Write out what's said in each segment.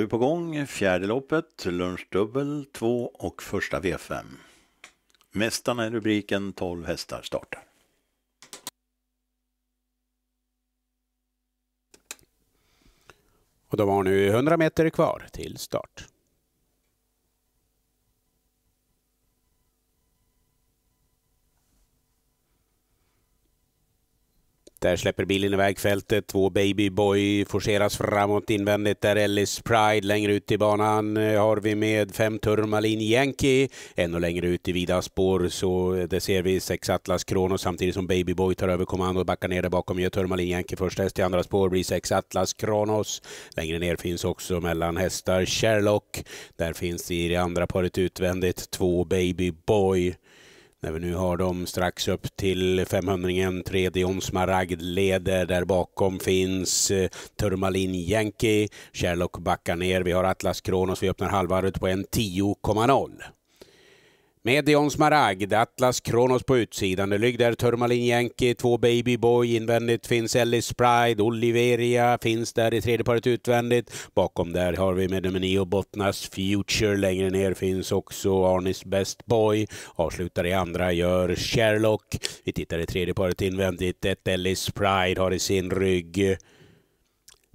V7 på gång, fjärde loppet, lunchdubbel 2 och första V5. Mästarna i rubriken 12 hästar startar. Och de har nu 100 meter kvar till start. Där släpper bilen iväg fältet. Två Babyboy forceras framåt invändigt. Där Ellis Pride längre ut i banan eh, har vi med fem Turmalin Yankee. Ännu längre ut i vida spår så eh, det ser vi sex Atlas Krono samtidigt som Babyboy tar över kommandot. och Backar ner där bakom gör Turmalin Yankee första häst. I andra spår blir sex Atlas Kronos. Längre ner finns också mellan hästar Sherlock. Där finns i det andra paret utvändigt två Babyboy. När vi nu har dem strax upp till 500-ringen, Tredeon Smaragd leder, där bakom finns eh, Turmalin Yankee, Sherlock backar ner, vi har Atlas Kronos, vi öppnar halvvarvet på en 10,0. Medion Smaragd, Atlas Kronos på utsidan. Det ligger Turmalin Yankee, två Baby Boy. invändigt finns Ellis Pride, Oliveria finns där i tredje paret utvändigt. Bakom där har vi med nummer nio Bottnas Future. Längre ner finns också Arnis Best Boy. Avslutar i andra gör Sherlock. Vi tittar i tredje paret invändigt. Ett Ellis Pride har i sin rygg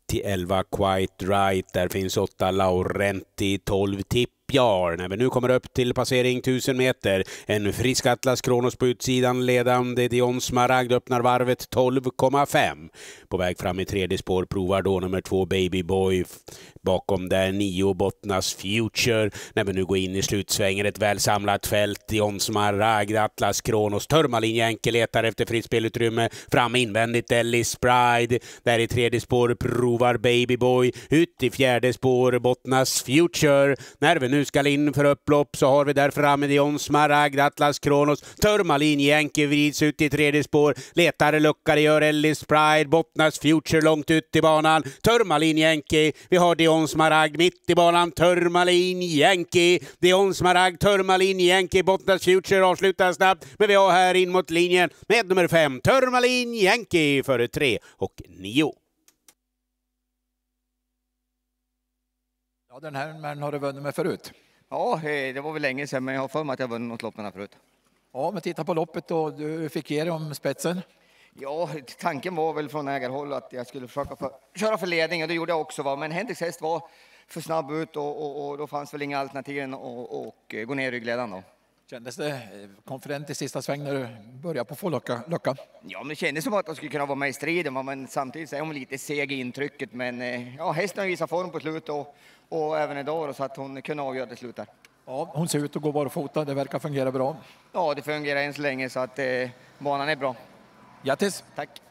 till 11 Quite Right. Där finns åtta Laurenti, 12 Tipp Bjar när vi nu kommer upp till passering 1000 meter. En frisk Atlas Kronos på utsidan ledande. Dion Smaragd öppnar varvet 12,5. På väg fram i tredje spår provar då nummer två Baby Boy Bakom där nio Bottnas Future. När vi nu går in i slutsvängen ett väl samlat fält. Dion Smaragd, Atlas Kronos, Törmalin Jänke letar efter fritt spelutrymme. Fram invändigt Ellis Pride. Där i tredje spår provar Baby Boy Ut i fjärde spår Bottnas Future. När vi nu nu ska in för upplopp så har vi där framme Dion Smaragd, Atlas Kronos, Turmalin, Jänke vrids ut i tredje spår, letar lucka, det gör Ellis Pride, Bottnas Future långt ut i banan, Turmalin, Jänke, vi har Dion Smaragd mitt i banan, Turmalin, Jänke, Dion Smaragd, Turmalin, Jänke, Bottnas Future avslutar snabbt, men vi har här in mot linjen med nummer fem, Turmalin, Jänke före tre och nio. Ja, den här men har du vunnit med förut? Ja, eh, det var väl länge sedan, men jag har för mig att jag vunnit något lopp med den här förut. Ja, men titta på loppet då. Du fick ge dig om spetsen. Ja, tanken var väl från ägarhåll att jag skulle försöka för, köra för ledning och det gjorde jag också. Va? Men Henriks häst var för snabb ut och, och, och då fanns väl inga alternativ än att gå ner i ryggledaren. Då. Kändes det eh, konfident i sista sväng när du började på få lucka? Ja, men det kändes som att jag skulle kunna vara med i striden, men samtidigt är hon lite seg i intrycket. Men eh, ja, hästen visar form på slutet och, och även idag så att hon kunde avgöra till slut där. Ja, hon ser ut att gå barfota. Det verkar fungera bra. Ja, det fungerar än så länge så att eh, banan är bra. Grattis! Tack!